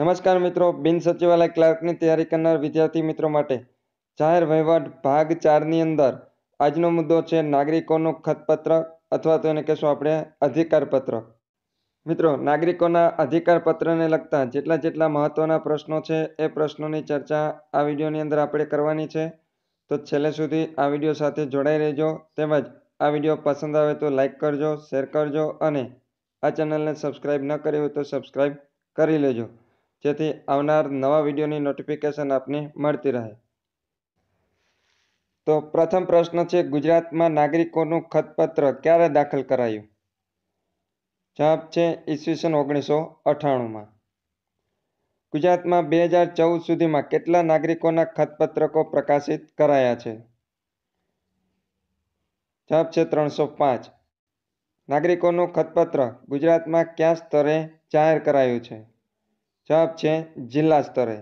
નમસ્કાર મિત્રો બિન સચિવાલય ક્લાર્કની તૈયારી કરનાર વિદ્યાર્થી મિત્રો માટે જાહેર વહીવટ ભાગ ચારની અંદર આજનો મુદ્દો છે નાગરિકોનું ખતપત્ર અથવા તો એને કહેશું આપણે અધિકારપત્ર મિત્રો નાગરિકોના અધિકારપત્રને લગતા જેટલા જેટલા મહત્ત્વના પ્રશ્નો છે એ પ્રશ્નોની ચર્ચા આ વિડીયોની અંદર આપણે કરવાની છે તો છેલ્લે સુધી આ વિડીયો સાથે જોડાઈ રહેજો તેમજ આ વિડીયો પસંદ આવે તો લાઇક કરજો શેર કરજો અને આ ચેનલને સબસ્ક્રાઈબ ન કરી હોય તો સબસ્ક્રાઈબ કરી લેજો જેથી આવનાર નવા વિડીયોની નોટિફિકેશન આપને મળતી રહે તો પ્રથમ પ્રશ્ન છે ગુજરાતમાં નાગરિકોનું ખતપત્ર ક્યારે દાખલ કરાયું જવાબ છે ઈસવીસન ઓગણીસો અઠ્ઠાણુંમાં ગુજરાતમાં બે હજાર ચૌદ સુધીમાં કેટલા નાગરિકોના ખતપત્રકો પ્રકાશિત કરાયા છે જવાબ છે ત્રણસો પાંચ નાગરિકોનું ખતપત્ર ગુજરાતમાં કયા સ્તરે જાહેર કરાયું છે જવાબ છે જિલ્લા સ્તરે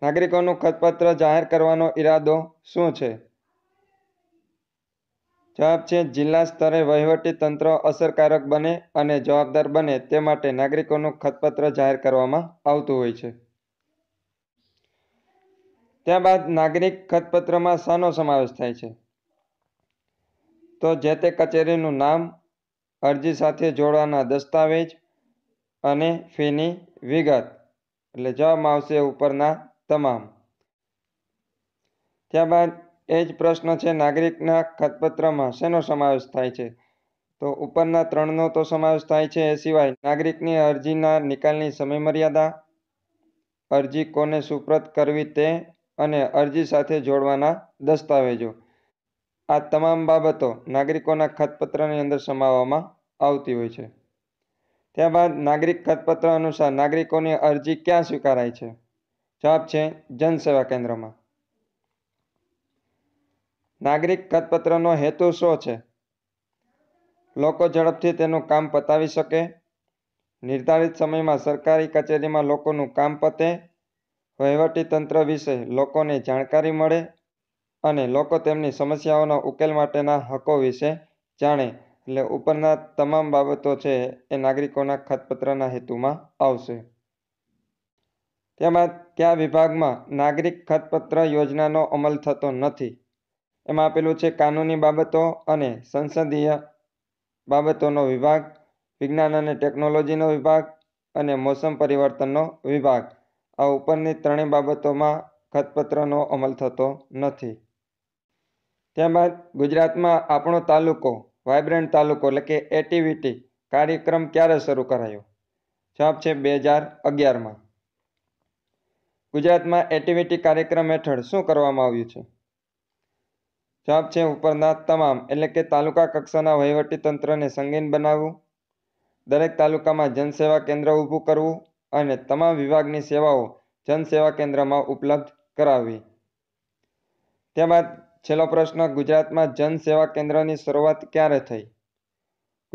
નાગરિકોનું ખતપત્ર જાહેર કરવાનો ઈરાદો શું છે જવાબ છે જિલ્લા સ્તરે વહીવટી તંત્ર અસરકારક બને અને જવાબદાર બને તે માટે નાગરિકોનું ખતપત્ર જાહેર કરવામાં આવતું હોય છે ત્યારબાદ નાગરિક ખતપત્રમાં શાનો સમાવેશ થાય છે તો જે તે કચેરીનું નામ અરજી સાથે જોડવાના દસ્તાવેજ અને ફીની વિગત એટલે જવાબમાં આવશે ઉપરના તમામ ત્યારબાદ એ જ પ્રશ્ન છે નાગરિકના ખતપત્રમાં શેનો સમાવેશ થાય છે તો ઉપરના ત્રણનો તો સમાવેશ થાય છે એ સિવાય નાગરિકની અરજીના નિકાલની સમયમર્યાદા અરજી કોને સુપ્રત કરવી તે અને અરજી સાથે જોડવાના દસ્તાવેજો આ તમામ બાબતો નાગરિકોના ખતપત્રની અંદર સમાવવામાં આવતી હોય છે ત્યારબાદ નાગરિક કદપત્ર અનુસાર નાગરિકોની અરજી ક્યાં સ્વીકારાય છે જવાબ છે જનસેવા કેન્દ્રમાં નાગરિક કદપત્રનો હેતુ શું છે લોકો ઝડપથી તેનું કામ પતાવી શકે નિર્ધારિત સમયમાં સરકારી કચેરીમાં લોકોનું કામ પતે વહીવટી તંત્ર વિશે લોકોને જાણકારી મળે અને લોકો તેમની સમસ્યાઓના ઉકેલ માટેના હકો વિશે જાણે એટલે ઉપરના તમામ બાબતો છે એ નાગરિકોના ખતપત્રના હેતુમાં આવશે તેમાં ત્યાં વિભાગમાં નાગરિક ખતપત્ર યોજનાનો અમલ થતો નથી એમાં આપેલું છે કાનૂની બાબતો અને સંસદીય બાબતોનો વિભાગ વિજ્ઞાન અને ટેકનોલોજીનો વિભાગ અને મોસમ પરિવર્તનનો વિભાગ આ ઉપરની ત્રણેય બાબતોમાં ખતપત્રનો અમલ થતો નથી ત્યારબાદ ગુજરાતમાં આપણો તાલુકો વાઇબ્રન્ટ તાલુકો એટલે કે એટીવીટી કાર્યક્રમ ક્યારે શરૂ કરાયો જવાબ છે બે હજાર અગિયારમાં ગુજરાતમાં એટીવીટી કાર્યક્રમ હેઠળ શું કરવામાં આવ્યું છે જવાબ છે ઉપરના તમામ એટલે કે તાલુકા કક્ષાના વહીવટી તંત્રને સંગીન બનાવવું દરેક તાલુકામાં જનસેવા કેન્દ્ર ઊભું કરવું અને તમામ વિભાગની સેવાઓ જનસેવા કેન્દ્રમાં ઉપલબ્ધ કરાવવી ત્યારબાદ છેલ્લો પ્રશ્ન ગુજરાતમાં જનસેવા કેન્દ્રની શરૂઆત ક્યારે થઈ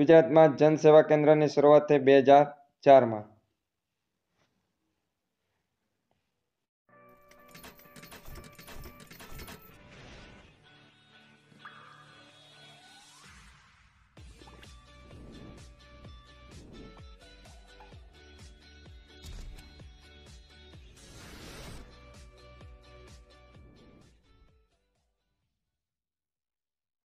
ગુજરાતમાં જનસેવા કેન્દ્રની શરૂઆત થઈ બે હજાર ચારમાં